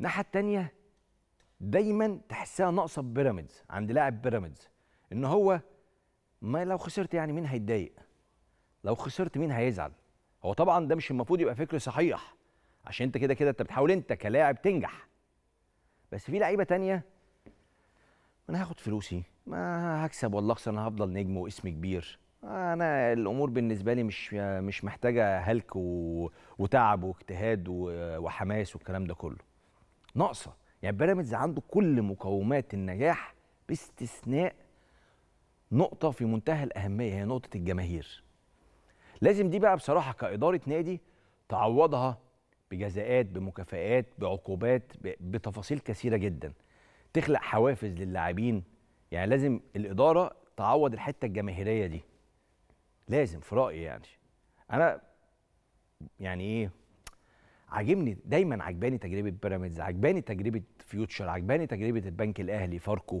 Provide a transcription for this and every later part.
الناحيه الثانيه دايما تحسها ناقصه بيراميدز عند لاعب بيراميدز ان هو ما لو خسرت يعني مين هيتضايق لو خسرت مين هيزعل هو طبعا ده مش المفروض يبقى فكر صحيح عشان انت كده كده انت بتحاول انت كلاعب تنجح بس في لعيبه تانية انا هاخد فلوسي ما هكسب ولا اخسر انا هفضل نجم واسم كبير انا الامور بالنسبه لي مش مش محتاجه هلك وتعب واجتهاد وحماس والكلام ده كله ناقصه يعني بيراميدز عنده كل مقومات النجاح باستثناء نقطه في منتهى الاهميه هي نقطه الجماهير لازم دي بقى بصراحه كاداره نادي تعوضها بجزاءات بمكافآت بعقوبات بتفاصيل كثيره جدا تخلق حوافز للاعبين يعني لازم الاداره تعوض الحته الجماهيريه دي لازم في رايي يعني انا يعني ايه عاجبني دايما عجباني تجربه بيراميدز عجباني تجربه فيوتشر عجباني تجربه البنك الاهلي فاركو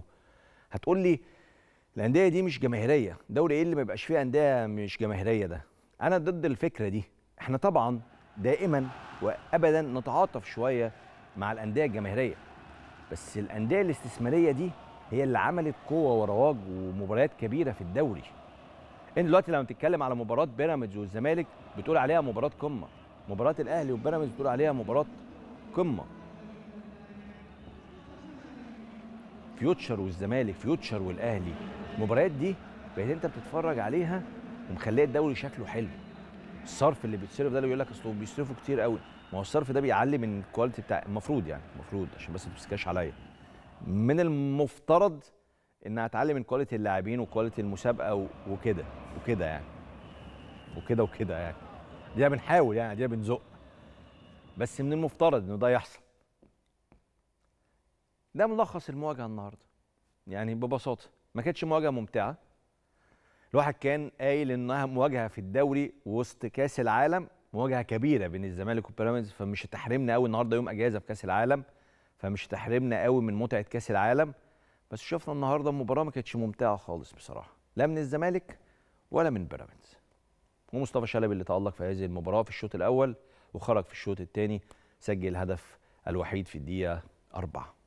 هتقول لي الانديه دي مش جماهيريه دوري ايه اللي ما يبقاش فيه انديه مش جماهيريه ده انا ضد الفكره دي احنا طبعا دائما وابدا نتعاطف شويه مع الانديه الجماهيريه بس الانديه الاستثماريه دي هي اللي عملت قوه ورواج ومباريات كبيره في الدوري ان دلوقتي لما بتتكلم على مباراه بيراميدز والزمالك بتقول عليها مباراه قمه مباراه الاهلي وبيراميدز بتقول عليها مباراه قمه فيوتشر والزمالك فيوتشر والاهلي المباريات دي بقيت انت بتتفرج عليها ومخليه الدوري شكله حلو الصرف اللي بيتصرف ده اللي بيقول لك اصل بيصرفوا كتير قوي ما هو الصرف ده بيعلي من الكواليتي بتاع المفروض يعني المفروض عشان بس ما تمسكهاش عليا من المفترض ان تعلي من كواليتي اللاعبين وكواليتي المسابقه وكده وكده يعني وكده وكده يعني دي بنحاول يعني دي بنزق بس من المفترض انه ده يحصل ده ملخص المواجهه النهارده يعني ببساطه ما كانتش مواجهه ممتعه الواحد كان قايل انها مواجهه في الدوري وسط كاس العالم مواجهه كبيره بين الزمالك وبيراميدز فمش هتحرمنا قوي النهارده يوم اجازه في كاس العالم فمش هتحرمنا قوي من متعه كاس العالم بس شفنا النهارده المباراه ما كانتش ممتعه خالص بصراحه لا من الزمالك ولا من بيراميدز ومصطفى شلبي اللي تألق في هذه المباراة في الشوط الأول وخرج في الشوط الثاني سجل الهدف الوحيد في الدقيقة أربعة